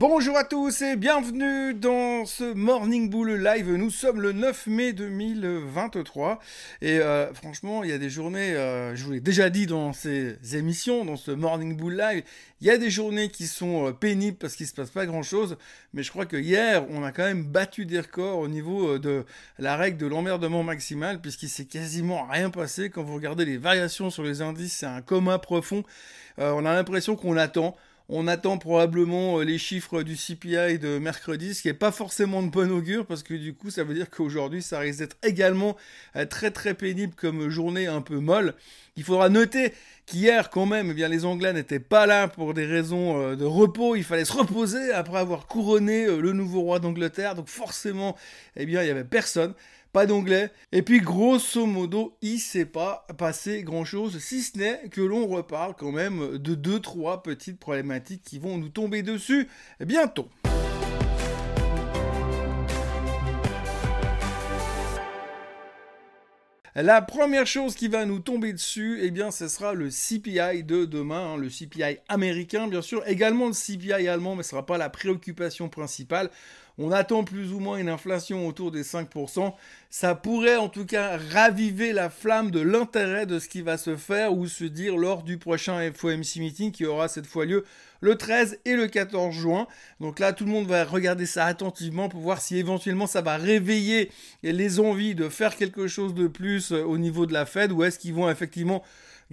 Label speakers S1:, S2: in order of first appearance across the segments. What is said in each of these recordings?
S1: Bonjour à tous et bienvenue dans ce Morning Bull Live. Nous sommes le 9 mai 2023 et euh, franchement, il y a des journées, euh, je vous l'ai déjà dit dans ces émissions, dans ce Morning Bull Live, il y a des journées qui sont euh, pénibles parce qu'il se passe pas grand-chose, mais je crois que hier, on a quand même battu des records au niveau de la règle de l'emmerdement maximal puisqu'il s'est quasiment rien passé quand vous regardez les variations sur les indices, c'est un coma profond. on a l'impression qu'on l'attend on attend probablement euh, les chiffres du CPI de mercredi, ce qui n'est pas forcément de bon augure parce que du coup ça veut dire qu'aujourd'hui ça risque d'être également euh, très très pénible comme journée un peu molle. Il faudra noter qu'hier quand même eh bien, les Anglais n'étaient pas là pour des raisons euh, de repos, il fallait se reposer après avoir couronné le nouveau roi d'Angleterre, donc forcément eh bien, il n'y avait personne pas d'anglais. Et puis grosso modo, il s'est pas passé grand-chose, si ce n'est que l'on reparle quand même de 2-3 petites problématiques qui vont nous tomber dessus bientôt. La première chose qui va nous tomber dessus, eh bien, ce sera le CPI de demain, hein, le CPI américain, bien sûr, également le CPI allemand, mais ce ne sera pas la préoccupation principale. On attend plus ou moins une inflation autour des 5%. Ça pourrait en tout cas raviver la flamme de l'intérêt de ce qui va se faire ou se dire lors du prochain FOMC meeting qui aura cette fois lieu le 13 et le 14 juin. Donc là, tout le monde va regarder ça attentivement pour voir si éventuellement ça va réveiller les envies de faire quelque chose de plus euh, au niveau de la Fed ou est-ce qu'ils vont effectivement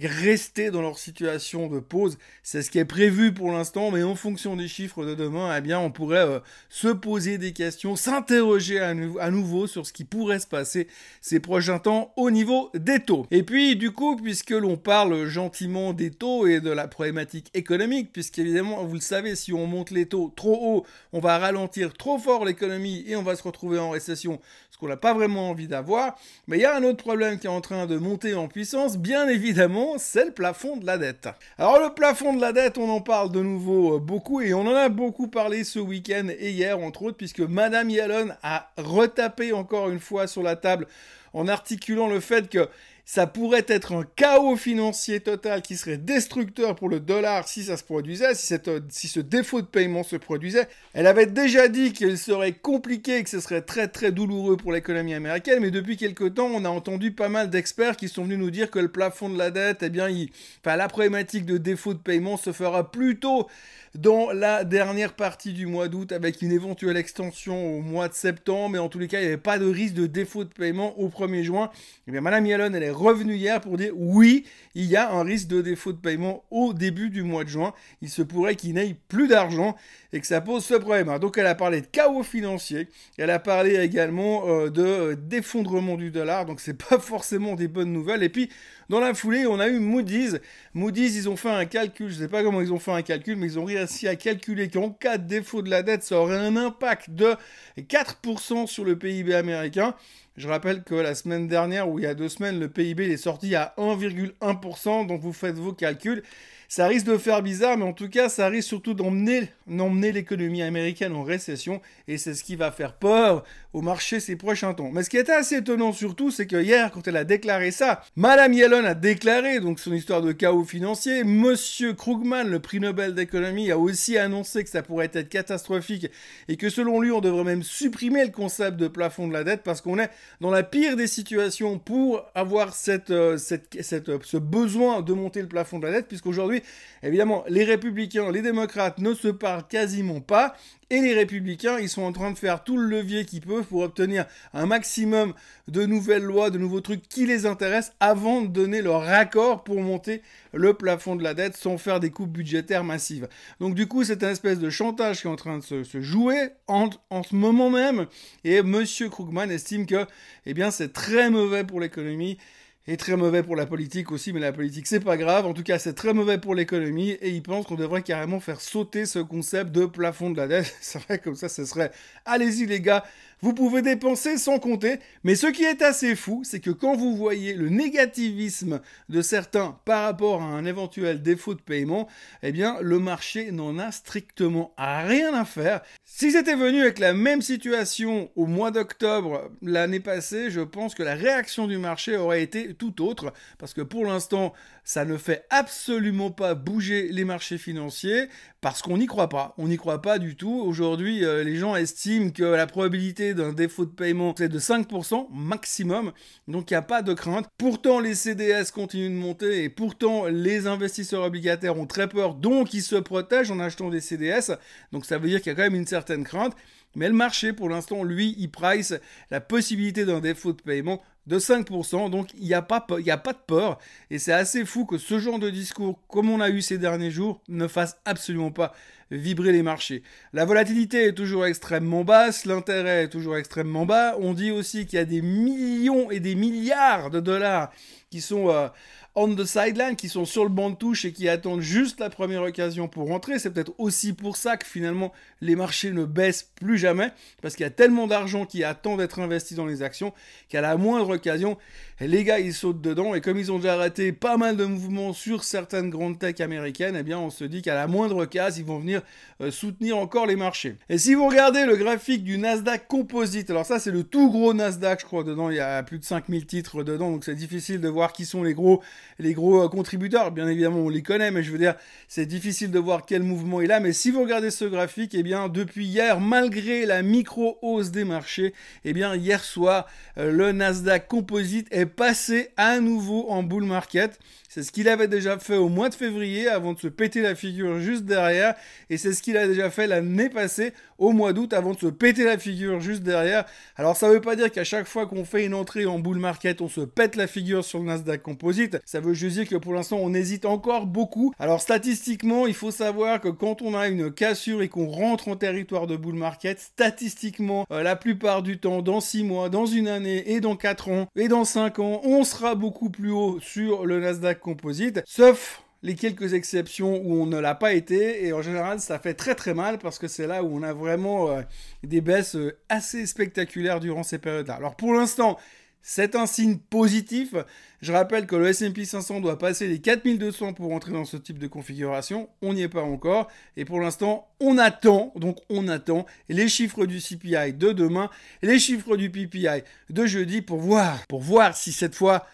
S1: rester dans leur situation de pause. C'est ce qui est prévu pour l'instant, mais en fonction des chiffres de demain, eh bien, on pourrait euh, se poser des questions, s'interroger à, à, nouveau sur ce qui pourrait se passer ces prochains temps au niveau des taux. Et puis, du coup, puisque l'on parle gentiment des taux et de la problématique économique, puisqu'évidemment, vous le savez, si on monte les taux trop haut, on va ralentir trop fort l'économie et on va se retrouver en récession, ce qu'on n'a pas vraiment envie d'avoir. Mais il y a un autre problème qui est en train de monter en puissance, bien évidemment, c'est le plafond de la dette. Alors le plafond de la dette, on en parle de nouveau euh, beaucoup et on en a beaucoup parlé ce week-end et hier entre autres puisque Madame Yellen a retapé encore une fois sur la table en articulant le fait que ça pourrait être un chaos financier total qui serait destructeur pour le dollar si ça se produisait, si, cette, si ce défaut de paiement se produisait. Elle avait déjà dit qu'il serait compliqué, que ce serait très très douloureux pour l'économie américaine, mais depuis quelque temps, on a entendu pas mal d'experts qui sont venus nous dire que le plafond de la dette, eh bien, enfin, la problématique de défaut de paiement se fera plutôt dans la dernière partie du mois d'août avec une éventuelle extension au mois de septembre, mais en tous les cas, il n'y avait pas de risque de défaut de paiement au premier 1 juin. et eh bien, Madame Yellen, elle est revenue hier pour dire oui, il y a un risque de défaut de paiement au début du mois de juin. Il se pourrait qu'il n'aille plus d'argent et que ça pose ce problème. donc, elle a parlé de chaos financier. Elle a parlé également euh, de euh, d'effondrement du dollar. Donc, c'est pas forcément des bonnes nouvelles. Et puis, dans la foulée, on a eu Moody's. Moody's, ils ont fait un calcul. Je sais pas comment ils ont fait un calcul, mais ils ont réussi à calculer qu'en cas de défaut de la dette, ça aurait un impact de 4% sur le PIB américain. Je rappelle que la semaine dernière ou il y a deux semaines, le PIB est sorti à 1,1%, donc vous faites vos calculs. Ça risque de faire bizarre, mais en tout cas, ça risque surtout d'emmener l'économie américaine en récession, et c'est ce qui va faire peur au marché ces prochains temps. Mais ce qui était assez étonnant surtout, c'est que hier, quand elle a déclaré ça, Madame Yellen a déclaré donc son histoire de chaos financier, Monsieur Krugman, le prix Nobel d'économie, a aussi annoncé que ça pourrait être catastrophique, et que selon lui, on devrait même supprimer le concept de plafond de la dette, parce qu'on est dans la pire des situations pour avoir cette, euh, euh, ce besoin de monter le plafond de la dette, puisqu'aujourd'hui, Évidemment, les républicains, les démocrates ne se parlent quasiment pas. Et les républicains, ils sont en train de faire tout le levier qu'ils peuvent pour obtenir un maximum de nouvelles lois, de nouveaux trucs qui les intéressent avant de donner leur accord pour monter le plafond de la dette sans faire des coupes budgétaires massives. Donc du coup, c'est un espèce de chantage qui est en train de se, jouer en, ce moment même. Et M. Krugman estime que, eh c'est très mauvais pour l'économie et très mauvais pour la politique aussi, mais la politique c'est pas grave. En tout cas, c'est très mauvais pour l'économie et ils pensent qu'on devrait carrément faire sauter ce concept de plafond de la dette. C'est vrai, comme ça, ce serait allez-y les gars, vous pouvez dépenser sans compter, mais ce qui est assez fou, c'est que quand vous voyez le négativisme de certains par rapport à un éventuel défaut de paiement, eh bien le marché n'en a strictement rien à faire. Si c'était venu avec la même situation au mois d'octobre l'année passée, je pense que la réaction du marché aurait été tout autre, parce que pour l'instant, ça ne fait absolument pas bouger les marchés financiers parce qu'on n'y croit pas. On n'y croit pas du tout. Aujourd'hui, euh, les gens estiment que la probabilité d'un défaut de paiement, c'est de 5% maximum. Donc, il n'y a pas de crainte. Pourtant, les CDS continuent de monter et pourtant, les investisseurs obligataires ont très peur. Donc, ils se protègent en achetant des CDS. Donc, ça veut dire qu'il y a quand même une certaine crainte. Mais le marché, pour l'instant, lui, il price la possibilité d'un défaut de paiement de 5%. Donc il n'y a, pas, a pas de peur. Et c'est assez fou que ce genre de discours, comme on a eu ces derniers jours, ne fasse absolument pas vibrer les marchés. La volatilité est toujours extrêmement basse, l'intérêt est toujours extrêmement bas. On dit aussi qu'il y a des millions et des milliards de dollars qui sont euh, on the sideline, qui sont sur le banc de touche et qui attendent juste la première occasion pour rentrer. C'est peut-être aussi pour ça que finalement les marchés ne baissent plus jamais, parce qu'il y a tellement d'argent qui attend d'être investi dans les actions qu'à la moindre occasion, les gars ils sautent dedans. Et comme ils ont déjà arrêté pas mal de mouvements sur certaines grandes tech américaines, eh bien on se dit qu'à la moindre case, ils vont venir euh, soutenir encore les marchés. Et si vous regardez le graphique du Nasdaq Composite, alors ça c'est le tout gros Nasdaq, je crois, dedans il y a plus de 5000 titres dedans, donc c'est difficile de voir qui sont les gros les gros euh, contributeurs, bien évidemment, on les connaît, mais je veux dire, c'est difficile de voir quel mouvement il a. Mais si vous regardez ce graphique, et eh bien, depuis hier, malgré la micro-hausse des marchés, eh bien, hier soir, euh, le Nasdaq Composite est passé à nouveau en bull market. C'est ce qu'il avait déjà fait au mois de février avant de se péter la figure juste derrière. Et c'est ce qu'il a déjà fait l'année passée au mois d'août avant de se péter la figure juste derrière. Alors ça veut pas dire qu'à chaque fois qu'on fait une entrée en bull market, on se pète la figure sur le Nasdaq Composite. Ça veut juste dire que pour l'instant, on hésite encore beaucoup. Alors statistiquement, il faut savoir que quand on a une cassure et qu'on rentre en territoire de bull market, statistiquement, euh, la plupart du temps, dans 6 mois, dans une année et dans 4 ans et dans 5 ans, on sera beaucoup plus haut sur le Nasdaq Composite. Sauf les quelques exceptions où on ne l'a pas été. Et en général, ça fait très très mal parce que c'est là où on a vraiment euh, des baisses euh, assez spectaculaires durant ces périodes-là. Alors pour l'instant, c'est un signe positif. Je rappelle que le S&P 500 doit passer les 4200 pour entrer dans ce type de configuration. On n'y est pas encore. Et pour l'instant, on attend, donc on attend les chiffres du CPI de demain, les chiffres du PPI de jeudi pour voir, pour voir si cette fois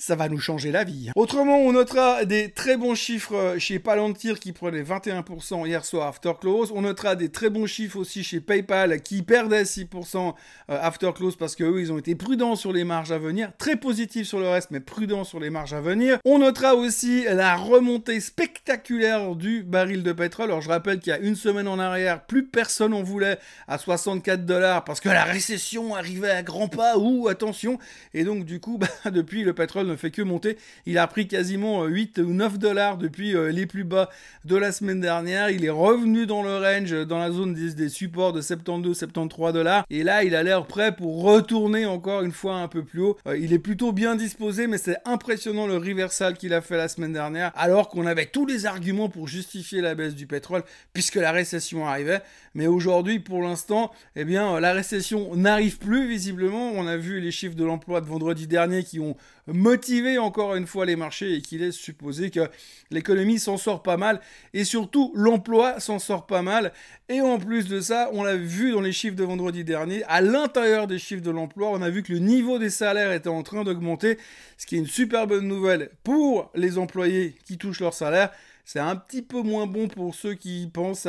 S1: ça va nous changer la vie. Autrement, on notera des très bons chiffres euh, chez Palantir qui prenait 21% hier soir after close. On notera des très bons chiffres aussi chez PayPal qui perdait 6% euh, after close parce que eux, ils ont été prudents sur les marges à venir. Très positifs sur le reste, mais prudents sur les marges à venir. On notera aussi la remontée spectaculaire du baril de pétrole. Alors, je rappelle qu'il y a une semaine en arrière, plus personne en voulait à 64 dollars parce que la récession arrivait à grands pas ou attention. Et donc, du coup, bah, depuis, le pétrole ne fait que monter. Il a pris quasiment 8 euh, ou 9 dollars depuis euh, les plus bas de la semaine dernière. Il est revenu dans le range, euh, dans la zone des, des supports de 72, 73 dollars. Et là, il a l'air prêt pour retourner encore une fois un peu plus haut. il est plutôt bien disposé, mais c'est impressionnant le reversal qu'il a fait la semaine dernière, alors qu'on avait tous les arguments pour justifier la baisse du pétrole, puisque la récession arrivait. Mais aujourd'hui, pour l'instant, eh bien, la récession n'arrive plus, visiblement. On a vu les chiffres de l'emploi de vendredi dernier qui ont motiver encore une fois les marchés et qui est supposer que l'économie s'en sort pas mal et surtout l'emploi s'en sort pas mal. Et en plus de ça, on l'a vu dans les chiffres de vendredi dernier, à l'intérieur des chiffres de l'emploi, on a vu que le niveau des salaires était en train d'augmenter, ce qui est une super bonne nouvelle pour les employés qui touchent leur salaire c'est un petit peu moins bon pour ceux qui pensent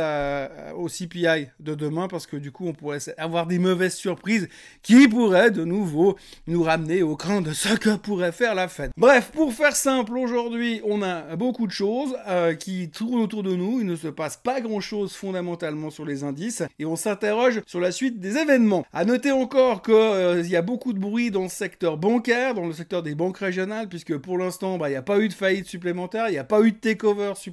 S1: au CPI de demain parce que du coup, on pourrait avoir des mauvaises surprises qui pourraient de nouveau nous ramener au cran de ce que pourrait faire la Fed. Bref, pour faire simple, aujourd'hui, on a beaucoup de choses euh, qui tournent autour de nous. Il ne se passe pas grand-chose fondamentalement sur les indices et on s'interroge sur la suite des événements. À noter encore qu'il euh, y a beaucoup de bruit dans le secteur bancaire, dans le secteur des banques régionales, puisque pour l'instant, bah, il n'y a pas eu de faillite supplémentaire, il n'y a pas eu de takeover supplémentaire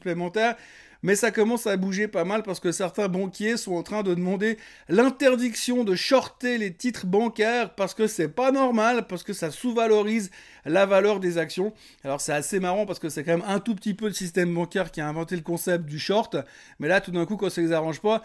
S1: mais ça commence à bouger pas mal parce que certains banquiers sont en train de demander l'interdiction de shorter les titres bancaires parce que c'est pas normal, parce que ça sous-valorise la valeur des actions. Alors c'est assez marrant parce que c'est quand même un tout petit peu le système bancaire qui a inventé le concept du short, mais là tout d'un coup quand ça les arrange pas,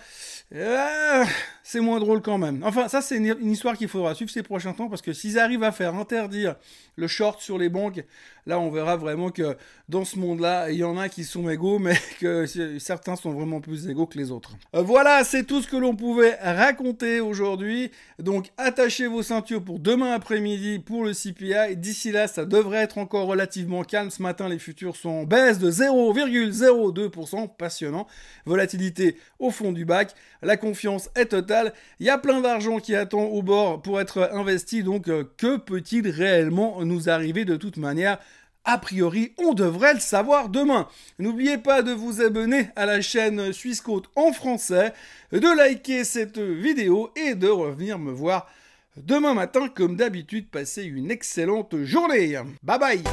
S1: euh, c'est moins drôle quand même. Enfin ça c'est une, histoire qu'il faudra suivre ces prochains temps parce que s'ils arrivent à faire interdire le short sur les banques, là on verra vraiment que dans ce monde-là, il y en a qui sont égaux, mais que certains sont vraiment plus égaux que les autres. Euh, voilà, c'est tout ce que l'on pouvait raconter aujourd'hui. Donc attachez vos ceintures pour demain après-midi pour le CPI. D'ici là, ça devrait être encore relativement calme. Ce matin, les futurs sont en baisse de 0,02%. Passionnant. Volatilité au fond du bac. La confiance est totale. Il y a plein d'argent qui attend au bord pour être investi. Donc, euh, que peut-il réellement nous arriver de toute manière a priori, on devrait le savoir demain. N'oubliez pas de vous abonner à la chaîne Suisse Côte en français, de liker cette vidéo et de revenir me voir Demain matin, comme d'habitude, passez une excellente journée. Bye bye